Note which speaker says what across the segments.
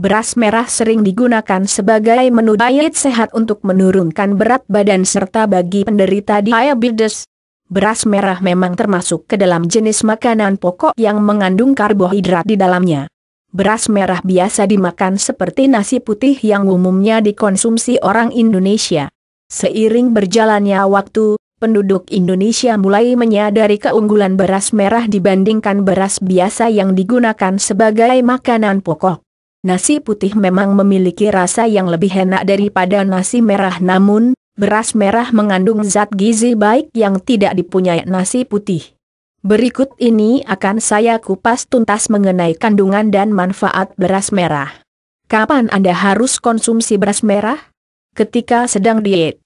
Speaker 1: Beras merah sering digunakan sebagai menu diet sehat untuk menurunkan berat badan serta bagi penderita diabetes. Beras merah memang termasuk ke dalam jenis makanan pokok yang mengandung karbohidrat di dalamnya. Beras merah biasa dimakan seperti nasi putih yang umumnya dikonsumsi orang Indonesia. Seiring berjalannya waktu, penduduk Indonesia mulai menyadari keunggulan beras merah dibandingkan beras biasa yang digunakan sebagai makanan pokok. Nasi putih memang memiliki rasa yang lebih enak daripada nasi merah namun, beras merah mengandung zat gizi baik yang tidak dipunyai nasi putih. Berikut ini akan saya kupas tuntas mengenai kandungan dan manfaat beras merah. Kapan Anda harus konsumsi beras merah? Ketika sedang diet.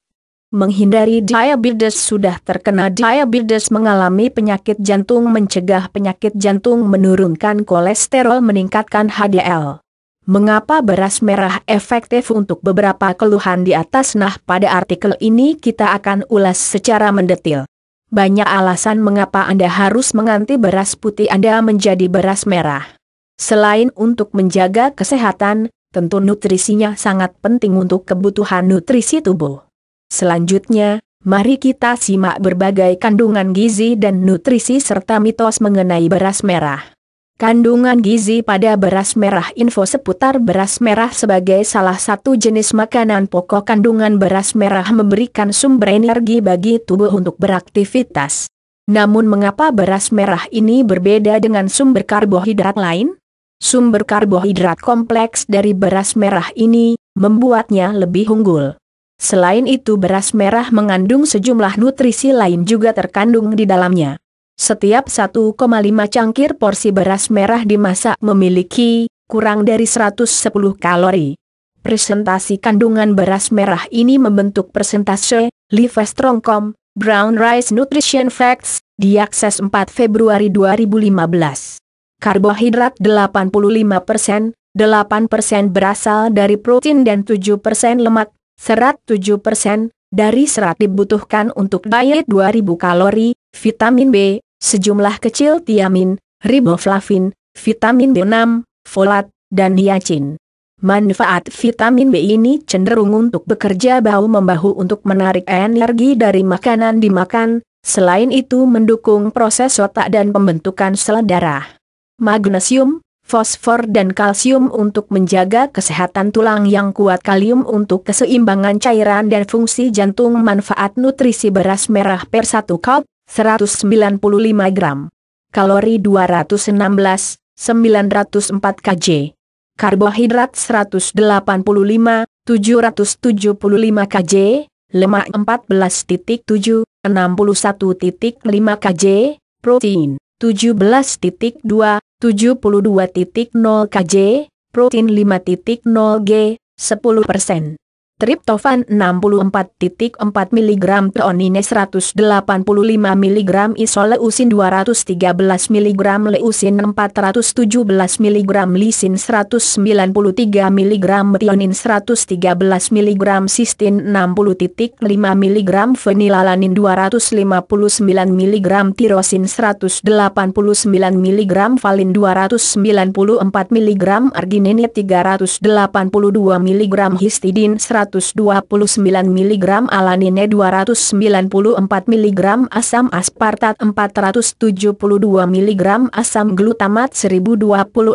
Speaker 1: Menghindari diabetes sudah terkena diabetes mengalami penyakit jantung mencegah penyakit jantung menurunkan kolesterol meningkatkan HDL. Mengapa beras merah efektif untuk beberapa keluhan di atas? Nah, pada artikel ini kita akan ulas secara mendetil. Banyak alasan mengapa Anda harus menganti beras putih Anda menjadi beras merah. Selain untuk menjaga kesehatan, tentu nutrisinya sangat penting untuk kebutuhan nutrisi tubuh. Selanjutnya, mari kita simak berbagai kandungan gizi dan nutrisi serta mitos mengenai beras merah. Kandungan gizi pada beras merah Info seputar beras merah sebagai salah satu jenis makanan pokok kandungan beras merah memberikan sumber energi bagi tubuh untuk beraktivitas. Namun mengapa beras merah ini berbeda dengan sumber karbohidrat lain? Sumber karbohidrat kompleks dari beras merah ini membuatnya lebih unggul. Selain itu beras merah mengandung sejumlah nutrisi lain juga terkandung di dalamnya. Setiap 1,5 cangkir porsi beras merah dimasak memiliki kurang dari 110 kalori. Presentasi kandungan beras merah ini membentuk persentase Live Brown Rice Nutrition Facts diakses 4 Februari 2015. Karbohidrat 85%, 8% berasal dari protein dan 7% lemak, serat 7% dari serat dibutuhkan untuk diet 2000 kalori, vitamin B, sejumlah kecil tiamin, riboflavin, vitamin B6, folat, dan niacin. Manfaat vitamin B ini cenderung untuk bekerja bahu-membahu untuk menarik energi dari makanan dimakan, selain itu mendukung proses otak dan pembentukan sel darah. Magnesium, fosfor dan kalsium untuk menjaga kesehatan tulang yang kuat kalium untuk keseimbangan cairan dan fungsi jantung manfaat nutrisi beras merah per 1 cup, 195 gram. Kalori 216, 904 kj. Karbohidrat 185, 775 kj. Lemak 14.7, 61.5 kj. Protein 17.2, 72.0 kj. Protein 5.0 g, 10 Triptofan 64.4 mg Treonine 185 mg Isoleusin 213 mg Leusin 417 mg Lisin 193 mg Metionin 113 mg Sistin 60.5 mg Fenilalanin 259 mg Tirosin 189 mg Valin 294 mg Arginine 382 mg Histidin 100 129 mg alanine 294 mg asam aspartat 472 mg asam glutamat 1026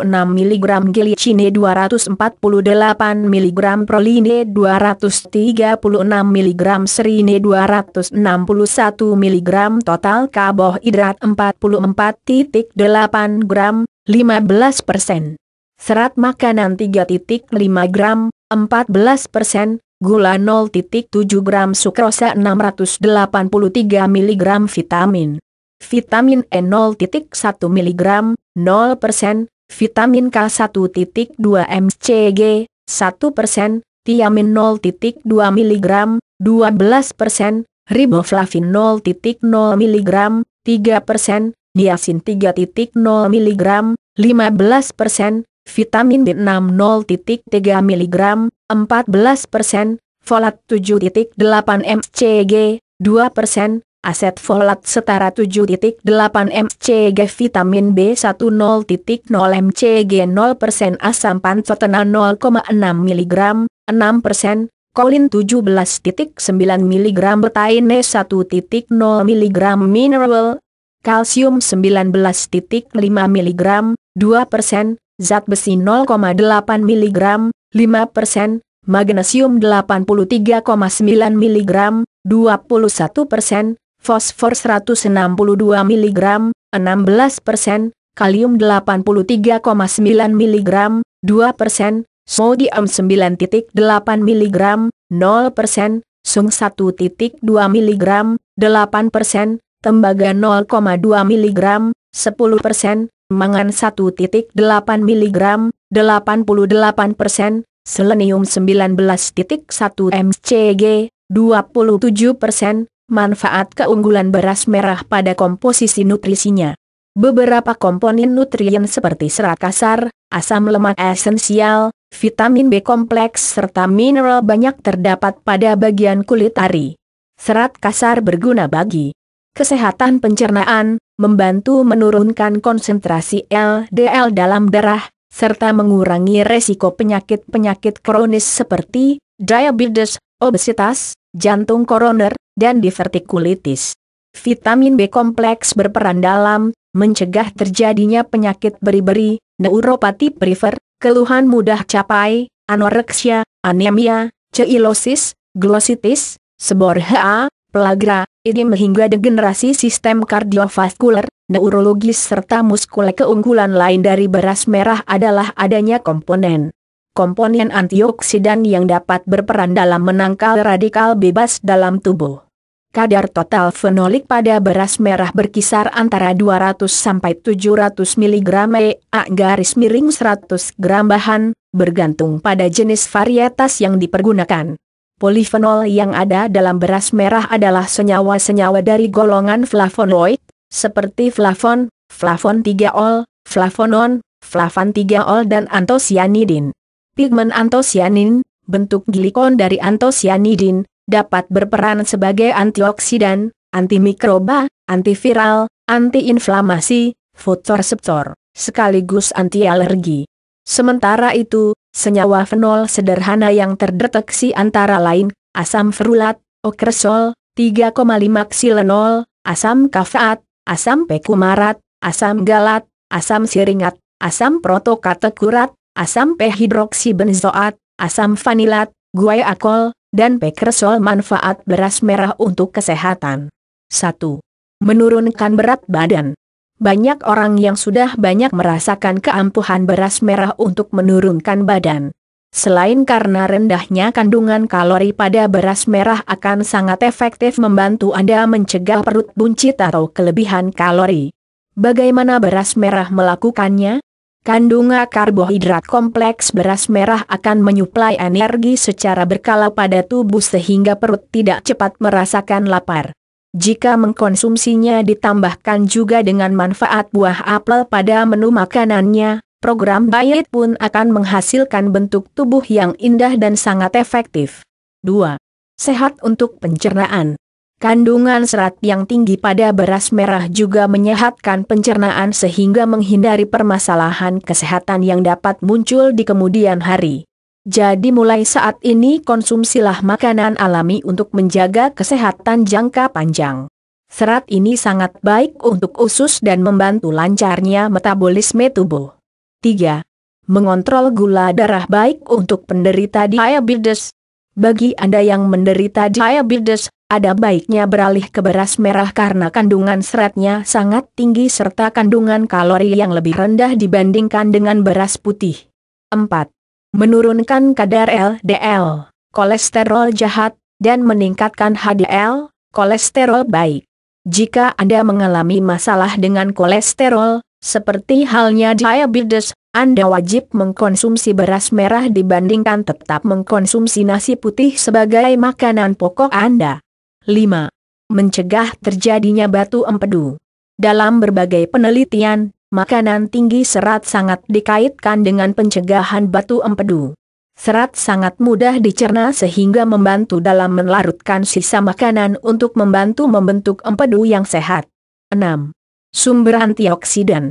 Speaker 1: mg gilicine 248 mg proline 236 mg serine 261 mg total karbohidrat 44.8 gram 15 persen. Serat makanan 3.5 gram, 14 persen, gula 0.7 gram sukrosa 683 mg vitamin. Vitamin E 0.1 mg, 0%, vitamin K1.2 mcg, 1%, tiamin 0.2 mg, 12%, riboflavin 0.0 mg, 3%, niacin 3.0 mg, 15%, vitamin B6 0.3 mg, 14 persen, volat 7.8 MCG, 2 persen, aset volat setara 7.8 MCG vitamin B10.0 MCG 0 persen asam pantotena 0,6 mg, 6 persen, kolin 17.9 mg betaine 1.0 mg mineral, kalsium 19.5 mg, 2 persen, zat besi 0,8 mg, 5 magnesium 83,9 mg, 21 fosfor 162 mg, 16 kalium 83,9 mg, 2 sodium 9.8 mg, 0 sung 1.2 mg, 8 tembaga 0,2 mg, 10 mangan 1.8 mg, 88 persen, selenium 19.1 MCG, 27 persen, manfaat keunggulan beras merah pada komposisi nutrisinya. Beberapa komponen nutrien seperti serat kasar, asam lemak esensial, vitamin B kompleks serta mineral banyak terdapat pada bagian kulit ari. Serat kasar berguna bagi kesehatan pencernaan, membantu menurunkan konsentrasi LDL dalam darah, serta mengurangi resiko penyakit-penyakit kronis seperti diabetes, obesitas, jantung koroner, dan divertikulitis. Vitamin B kompleks berperan dalam mencegah terjadinya penyakit beri-beri, neuropati prefer, keluhan mudah capai, anoreksia, anemia, ceilosis, glositis, seborrhea, pelagra, ini menghingga degenerasi sistem kardiovaskuler, neurologis serta muskul keunggulan lain dari beras merah adalah adanya komponen komponen antioksidan yang dapat berperan dalam menangkal radikal bebas dalam tubuh. Kadar total fenolik pada beras merah berkisar antara 200 sampai 700 mg EA garis miring 100 gram bahan, bergantung pada jenis varietas yang dipergunakan. Polifenol yang ada dalam beras merah adalah senyawa-senyawa dari golongan flavonoid, seperti flavon, flavon 3-ol, flavonon, flavan 3-ol dan antosianidin. Pigmen antosianin, bentuk glikon dari antosianidin, dapat berperan sebagai antioksidan, antimikroba, antiviral, antiinflamasi, fotoreseptor, sekaligus antialergi. Sementara itu, Senyawa fenol sederhana yang terdeteksi antara lain, asam ferulat, okresol, 3,5 ksilenol, asam kafeat, asam pekumarat, asam galat, asam siringat, asam protokatekurat, asam pehidroksibenzoat, asam vanilat, guaiakol, dan pekresol manfaat beras merah untuk kesehatan. 1. Menurunkan berat badan banyak orang yang sudah banyak merasakan keampuhan beras merah untuk menurunkan badan. Selain karena rendahnya kandungan kalori pada beras merah akan sangat efektif membantu Anda mencegah perut buncit atau kelebihan kalori. Bagaimana beras merah melakukannya? Kandungan karbohidrat kompleks beras merah akan menyuplai energi secara berkala pada tubuh sehingga perut tidak cepat merasakan lapar. Jika mengkonsumsinya ditambahkan juga dengan manfaat buah apel pada menu makanannya, program diet pun akan menghasilkan bentuk tubuh yang indah dan sangat efektif. 2. Sehat untuk pencernaan. Kandungan serat yang tinggi pada beras merah juga menyehatkan pencernaan sehingga menghindari permasalahan kesehatan yang dapat muncul di kemudian hari. Jadi mulai saat ini konsumsilah makanan alami untuk menjaga kesehatan jangka panjang. Serat ini sangat baik untuk usus dan membantu lancarnya metabolisme tubuh. 3. Mengontrol gula darah baik untuk penderita diabetes. Bagi Anda yang menderita diabetes, ada baiknya beralih ke beras merah karena kandungan seratnya sangat tinggi serta kandungan kalori yang lebih rendah dibandingkan dengan beras putih. 4 menurunkan kadar LDL, kolesterol jahat, dan meningkatkan HDL, kolesterol baik. Jika Anda mengalami masalah dengan kolesterol, seperti halnya diabetes, Anda wajib mengkonsumsi beras merah dibandingkan tetap mengkonsumsi nasi putih sebagai makanan pokok Anda. 5. Mencegah terjadinya batu empedu. Dalam berbagai penelitian, makanan tinggi serat sangat dikaitkan dengan pencegahan batu empedu. Serat sangat mudah dicerna sehingga membantu dalam melarutkan sisa makanan untuk membantu membentuk empedu yang sehat. 6. Sumber antioksidan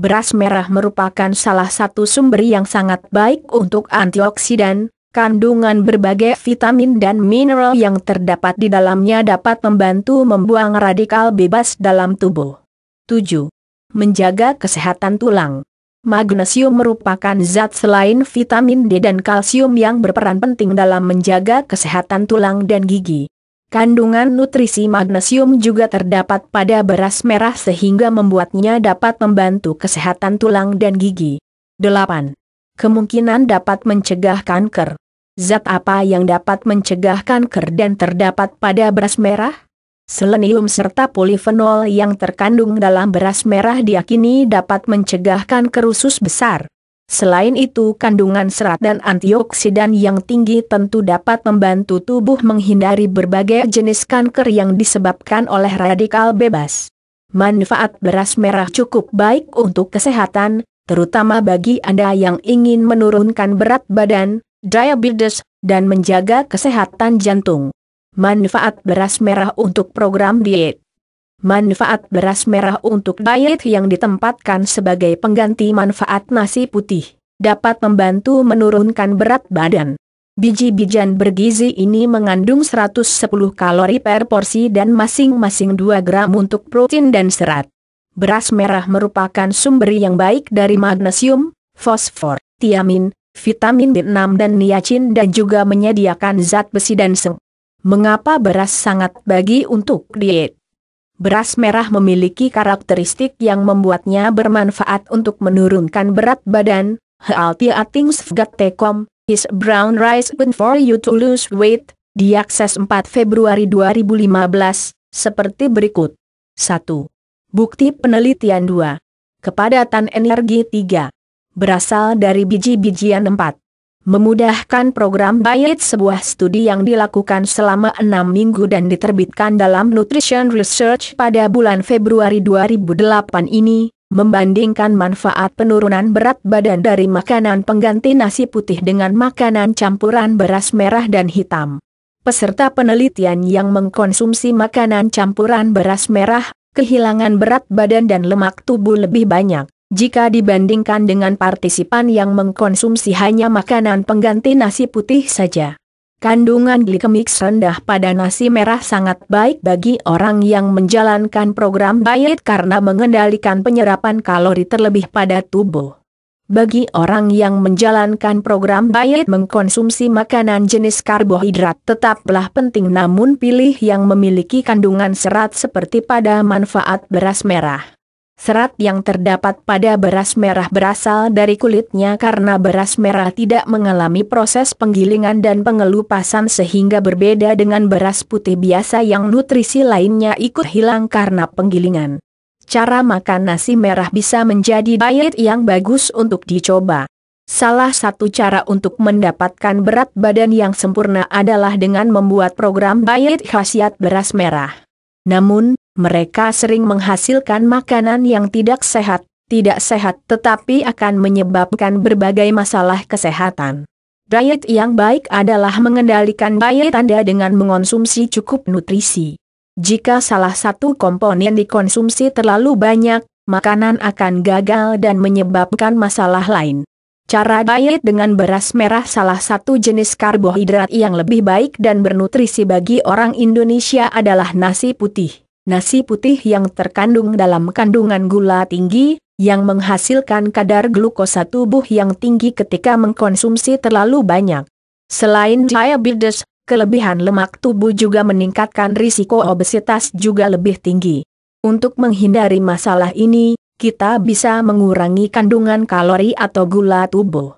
Speaker 1: Beras merah merupakan salah satu sumber yang sangat baik untuk antioksidan, Kandungan berbagai vitamin dan mineral yang terdapat di dalamnya dapat membantu membuang radikal bebas dalam tubuh. 7 menjaga kesehatan tulang. Magnesium merupakan zat selain vitamin D dan kalsium yang berperan penting dalam menjaga kesehatan tulang dan gigi. Kandungan nutrisi magnesium juga terdapat pada beras merah sehingga membuatnya dapat membantu kesehatan tulang dan gigi. 8. Kemungkinan dapat mencegah kanker. Zat apa yang dapat mencegah kanker dan terdapat pada beras merah? Selenium serta polifenol yang terkandung dalam beras merah diakini dapat mencegahkan kerusus besar. Selain itu, kandungan serat dan antioksidan yang tinggi tentu dapat membantu tubuh menghindari berbagai jenis kanker yang disebabkan oleh radikal bebas. Manfaat beras merah cukup baik untuk kesehatan, terutama bagi Anda yang ingin menurunkan berat badan, diabetes, dan menjaga kesehatan jantung. Manfaat beras merah untuk program diet Manfaat beras merah untuk diet yang ditempatkan sebagai pengganti manfaat nasi putih dapat membantu menurunkan berat badan. biji bijan bergizi ini mengandung 110 kalori per porsi dan masing-masing 2 gram untuk protein dan serat. Beras merah merupakan sumber yang baik dari magnesium, fosfor, tiamin, vitamin B6 dan niacin dan juga menyediakan zat besi dan seng mengapa beras sangat bagi untuk diet. Beras merah memiliki karakteristik yang membuatnya bermanfaat untuk menurunkan berat badan. Healthy Things Got Tekom, is brown rice good for you to lose weight, diakses 4 Februari 2015, seperti berikut. 1. Bukti penelitian 2. Kepadatan energi 3. Berasal dari biji-bijian 4 memudahkan program diet sebuah studi yang dilakukan selama enam minggu dan diterbitkan dalam Nutrition Research pada bulan Februari 2008 ini, membandingkan manfaat penurunan berat badan dari makanan pengganti nasi putih dengan makanan campuran beras merah dan hitam. Peserta penelitian yang mengkonsumsi makanan campuran beras merah, kehilangan berat badan dan lemak tubuh lebih banyak. Jika dibandingkan dengan partisipan yang mengkonsumsi hanya makanan pengganti nasi putih saja. Kandungan glikemik rendah pada nasi merah sangat baik bagi orang yang menjalankan program diet karena mengendalikan penyerapan kalori terlebih pada tubuh. Bagi orang yang menjalankan program diet mengkonsumsi makanan jenis karbohidrat tetaplah penting namun pilih yang memiliki kandungan serat seperti pada manfaat beras merah. Serat yang terdapat pada beras merah berasal dari kulitnya karena beras merah tidak mengalami proses penggilingan dan pengelupasan sehingga berbeda dengan beras putih biasa yang nutrisi lainnya ikut hilang karena penggilingan. Cara makan nasi merah bisa menjadi diet yang bagus untuk dicoba. Salah satu cara untuk mendapatkan berat badan yang sempurna adalah dengan membuat program diet khasiat beras merah. Namun, mereka sering menghasilkan makanan yang tidak sehat, tidak sehat tetapi akan menyebabkan berbagai masalah kesehatan. Diet yang baik adalah mengendalikan diet Anda dengan mengonsumsi cukup nutrisi. Jika salah satu komponen dikonsumsi terlalu banyak, makanan akan gagal dan menyebabkan masalah lain. Cara diet dengan beras merah salah satu jenis karbohidrat yang lebih baik dan bernutrisi bagi orang Indonesia adalah nasi putih nasi putih yang terkandung dalam kandungan gula tinggi, yang menghasilkan kadar glukosa tubuh yang tinggi ketika mengkonsumsi terlalu banyak. Selain diabetes, kelebihan lemak tubuh juga meningkatkan risiko obesitas juga lebih tinggi. Untuk menghindari masalah ini, kita bisa mengurangi kandungan kalori atau gula tubuh.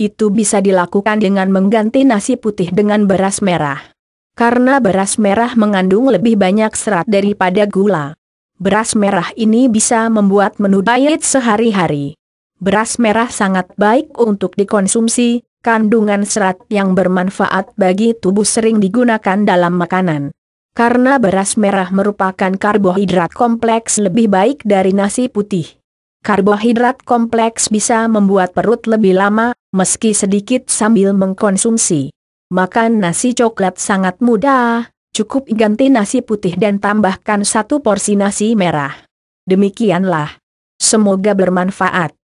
Speaker 1: Itu bisa dilakukan dengan mengganti nasi putih dengan beras merah. Karena beras merah mengandung lebih banyak serat daripada gula. Beras merah ini bisa membuat menu diet sehari-hari. Beras merah sangat baik untuk dikonsumsi, kandungan serat yang bermanfaat bagi tubuh sering digunakan dalam makanan. Karena beras merah merupakan karbohidrat kompleks lebih baik dari nasi putih. Karbohidrat kompleks bisa membuat perut lebih lama, meski sedikit sambil mengkonsumsi. Makan nasi coklat sangat mudah, cukup ganti nasi putih dan tambahkan satu porsi nasi merah. Demikianlah. Semoga bermanfaat.